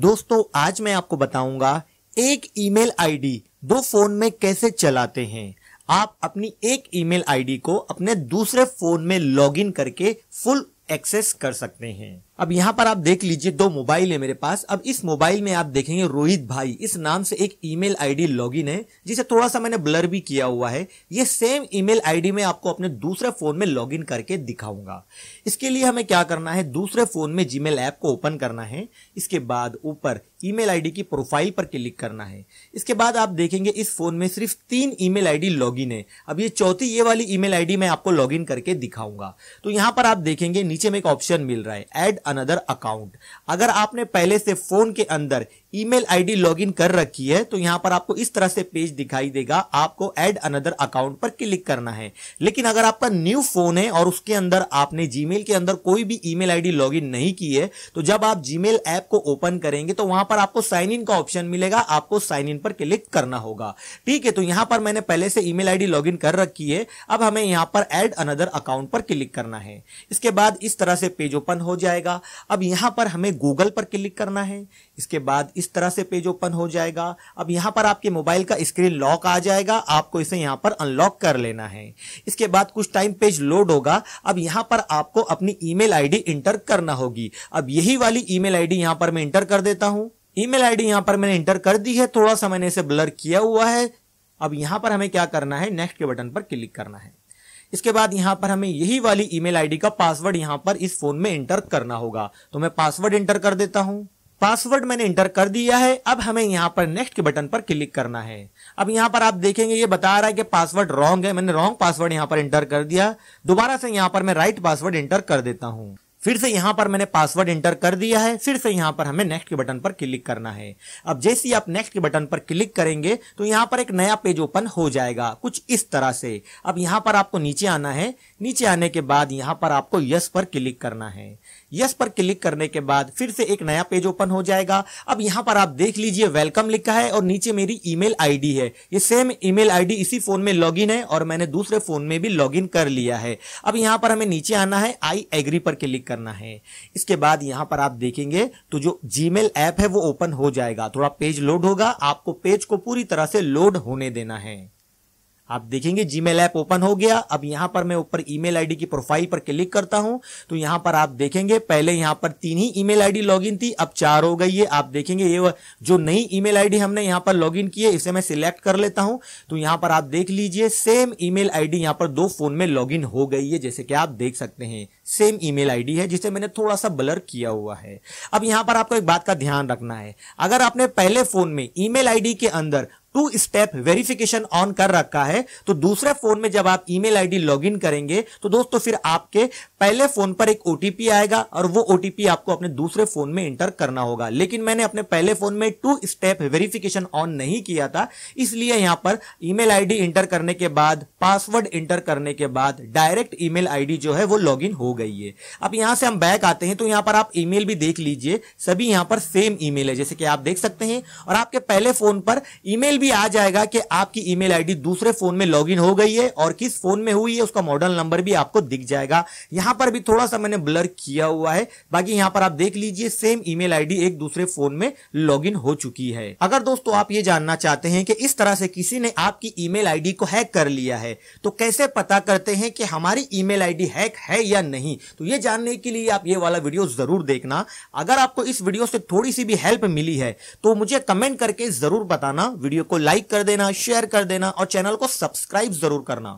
दोस्तों आज मैं आपको बताऊंगा एक ईमेल आईडी दो फोन में कैसे चलाते हैं आप अपनी एक ईमेल आईडी को अपने दूसरे फोन में लॉगिन करके फुल एक्सेस कर सकते हैं अब यहाँ पर आप देख लीजिए दो मोबाइल है मेरे पास अब इस मोबाइल में आप देखेंगे रोहित भाई इस नाम से एक ईमेल आईडी लॉगिन है जिसे थोड़ा सा मैंने ब्लर भी किया हुआ है ये सेम ईमेल आईडी में आपको अपने दूसरे फोन में लॉगिन करके दिखाऊंगा इसके लिए हमें क्या करना है दूसरे फोन में जीमेल ऐप को ओपन करना है इसके बाद ऊपर ईमेल आईडी की प्रोफाइल पर क्लिक करना है इसके बाद आप देखेंगे इस फोन में सिर्फ तीन ईमेल आईडी लॉगिन है अब ये चौथी ये वाली ईमेल आईडी मैं आपको लॉगिन करके दिखाऊंगा तो यहाँ पर आप देखेंगे नीचे में एक ऑप्शन मिल रहा है एड अनदर अकाउंट अगर आपने पहले से फोन के अंदर ईमेल आईडी लॉगिन कर रखी है तो यहाँ पर आपको इस तरह से पेज दिखाई देगा आपको ऐड अनदर अकाउंट पर क्लिक करना है लेकिन अगर आपका न्यू फोन है और उसके अंदर आपने जीमेल के अंदर कोई भी ईमेल आईडी लॉगिन नहीं की है तो जब आप जीमेल ऐप को ओपन करेंगे तो वहां पर आपको साइन इन का ऑप्शन मिलेगा आपको साइन इन पर क्लिक करना होगा ठीक है तो यहां पर मैंने पहले से ई मेल आई कर रखी है अब हमें यहाँ पर एड अनदर अकाउंट पर क्लिक करना है इसके बाद इस तरह से पेज ओपन हो जाएगा अब यहां पर हमें गूगल पर क्लिक करना है इसके बाद इस तरह से पेज ओपन हो जाएगा अब यहाँ पर आपके मोबाइल का स्क्रीन लॉक आ जाएगा आपको इसे यहाँ पर अनलॉक कर लेना है इसके बाद कुछ टाइम पेज लोड होगा अब यहाँ पर आपको अपनी ईमेल आईडी इंटर करना होगी अब यही वाली ईमेल आईडी यहाँ पर मैं इंटर कर देता हूँ ईमेल आईडी यहाँ पर मैंने इंटर कर दी है थोड़ा सा मैंने इसे ब्लर किया हुआ है अब यहाँ पर हमें क्या करना है नेक्स्ट के बटन पर क्लिक करना है इसके बाद यहाँ पर हमें यही वाली ईमेल आईडी का पासवर्ड यहाँ पर इस फोन में इंटर करना होगा तो मैं पासवर्ड इंटर कर देता हूँ पासवर्ड मैंने इंटर कर दिया है अब हमें यहाँ पर नेक्स्ट के बटन पर क्लिक करना है अब यहाँ पर आप देखेंगे ये बता रहा है कि पासवर्ड रॉन्ग है मैंने रॉन्ग पासवर्ड यहाँ पर इंटर कर दिया दोबारा से यहाँ पर मैं राइट पासवर्ड इंटर कर देता हूँ फिर से यहाँ पर मैंने पासवर्ड इंटर कर दिया है फिर से यहाँ पर हमें नेक्स्ट के बटन पर क्लिक करना है अब जैसे ही आप नेक्स्ट के बटन पर क्लिक करेंगे तो यहाँ पर एक नया पेज ओपन हो जाएगा कुछ इस तरह से अब यहाँ पर आपको नीचे आना है नीचे आने के बाद यहाँ पर आपको यस पर क्लिक करना है यस पर क्लिक करने के बाद फिर से एक नया पेज ओपन हो जाएगा अब यहाँ पर आप देख लीजिए वेलकम लिखा है और नीचे मेरी ईमेल आईडी है ये सेम ईमेल आईडी इसी फोन में लॉगिन है और मैंने दूसरे फोन में भी लॉगिन कर लिया है अब यहाँ पर हमें नीचे आना है आई एग्री पर क्लिक करना है इसके बाद यहाँ पर आप देखेंगे तो जो जी ऐप है वो ओपन हो जाएगा थोड़ा पेज लोड होगा आपको पेज को पूरी तरह से लोड होने देना है आप देखेंगे जीमेल ऐप ओपन हो गया अब यहां पर मैं ऊपर ईमेल आईडी की प्रोफाइल पर क्लिक करता हूं तो यहां पर आप देखेंगे पहले यहां पर तीन ही ईमेल आईडी लॉगिन थी अब चार हो गई है आप देखेंगे ये जो नई ईमेल आईडी हमने यहां पर लॉगिन की है इसे मैं सिलेक्ट कर लेता हूं तो यहां पर आप देख लीजिए सेम ईमेल आईडी यहां पर दो फोन में लॉग हो गई है जैसे कि आप देख सकते हैं सेम ईमेल आईडी है जिसे मैंने थोड़ा सा ब्लर किया हुआ है अब यहां पर आपको एक बात का ध्यान रखना है अगर आपने पहले फोन में ईमेल आईडी के अंदर टू स्टेप वेरिफिकेशन ऑन कर रखा है तो दूसरे फोन में जब आप ईमेल आईडी लॉगिन करेंगे तो दोस्तों फिर आपके पहले फोन पर एक ओटीपी आएगा और वो ओटीपी आपको अपने दूसरे फोन में एंटर करना होगा लेकिन मैंने अपने पहले फोन में टू स्टेप वेरिफिकेशन ऑन नहीं किया था इसलिए यहां पर ईमेल आईडी एंटर करने के बाद पासवर्ड एंटर करने के बाद डायरेक्ट ईमेल आईडी जो है वो लॉग हो गई है अब यहां से हम बैक आते हैं तो यहाँ पर आप ईमेल भी देख लीजिए सभी यहाँ पर सेम ईमेल है जैसे कि आप देख सकते हैं और आपके पहले फोन पर ईमेल भी आ जाएगा कि आपकी ईमेल आईडी दूसरे फोन में लॉग हो गई है और किस फोन में हुई है उसका मॉडल नंबर भी आपको दिख जाएगा यहां पर भी थोड़ा सा मैंने ब्लर किया हुआ है बाकी यहाँ पर आप देख लीजिए सेम ई मेल एक दूसरे फोन में लॉग हो चुकी है अगर दोस्तों आप ये जानना चाहते हैं कि इस तरह से किसी ने आपकी ईमेल आईडी को हैक कर लिया है तो कैसे पता करते हैं कि हमारी ईमेल आईडी हैक है या नहीं नहीं तो ये जानने के लिए आप ये वाला वीडियो जरूर देखना अगर आपको इस वीडियो से थोड़ी सी भी हेल्प मिली है तो मुझे कमेंट करके जरूर बताना वीडियो को लाइक कर देना शेयर कर देना और चैनल को सब्सक्राइब जरूर करना